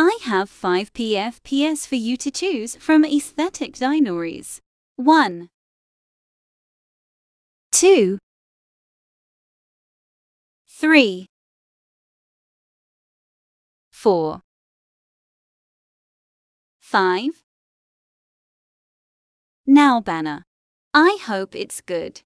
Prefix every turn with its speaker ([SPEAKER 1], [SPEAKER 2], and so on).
[SPEAKER 1] I have 5 PFPs for you to choose from aesthetic dinories.
[SPEAKER 2] 1. 2. 3. 4. 5. Now banner. I hope it's good.